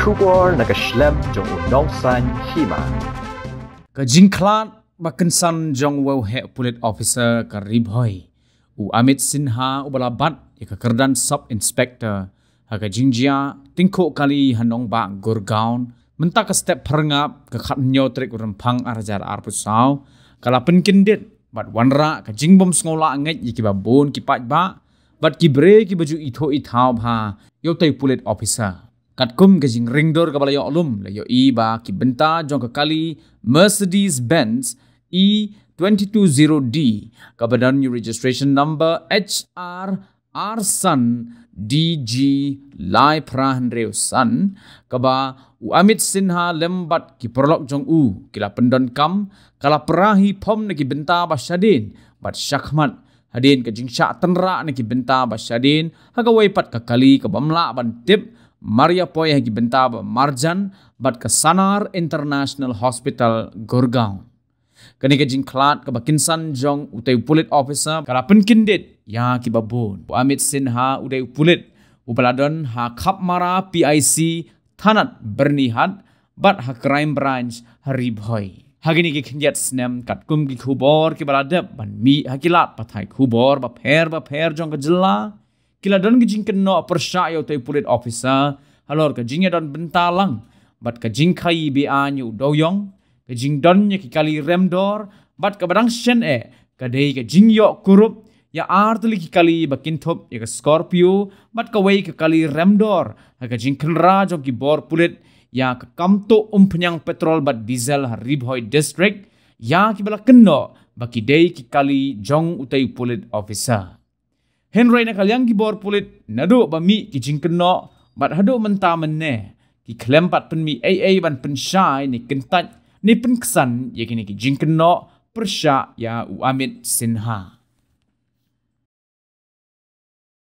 Kubor naga shlem jong u nong san hima. Ka jing klan bakin san jong wau he pulit officer ka ribhoi. U Amit Sinha u bala bat ya ka kerdan sub inspector. Ha ka jing jia tingko kali hanong ba gurgaon. Menta ka step perngap ka khat nyo trik u rempang arjar arpusau. Ka lapen kendit bat wanra ka jing bom sngola ngay yiki babun kipat ba. Bat kibre kibaju itho ithaw bha yotai pulit officer. Katkum ke jing ringdor ke balai yoklum le yo i ba ki benta jong ke kali Mercedes Benz E 220D ke badan new registration number HR R Sun DG Lai Prahan Reo Sun ke ba u amit sinha lembat ki perlok jong u kila pendon kam kala perahi pom ne ki benta ba syadin bat syakmat Hadin ke jing syak tenra ne ki benta ba syadin hagawai pat ke kali ke bamla ban tip Maria Poy hagi bentab marjan bat ke Sanar International Hospital Gurgaon. Kini ke jing klat ke bakinsan jong utai pulit officer kala penkindit ya ki babun. Amit Sinha utai pulit upaladon ha kap mara PIC tanat bernihat bat ha crime branch hari boy. Hagini ki kenyat senem kat kum ki khubor ki baladep ban mi hakilat patai khubor ba pher ba pher jong ke jelah kila don gijing ke no persha yo te pulit officer halor ke jingya don bentalang bat ke jing kai bi anyu doyong ke jing don nya ki kali remdor bat ke barang shen e ke dei ke jing yo kurup ya artli ki kali bakin thop ya ke scorpio bat ke wei ke kali remdor ha ke jing kin raj ki bor pulit ya ke kam to um penyang petrol bat diesel ha ribhoy district ya ki bala kenno bagi dei ki kali jong utai pulit officer Henry na kalyang ki bor pulit nadu ba mi ki jingkeno bat hadu menta men ne ki klempat pen mi ai ai ban pen shy ni kentat ni pen kesan ye kini ki jingkeno persya ya u amit sinha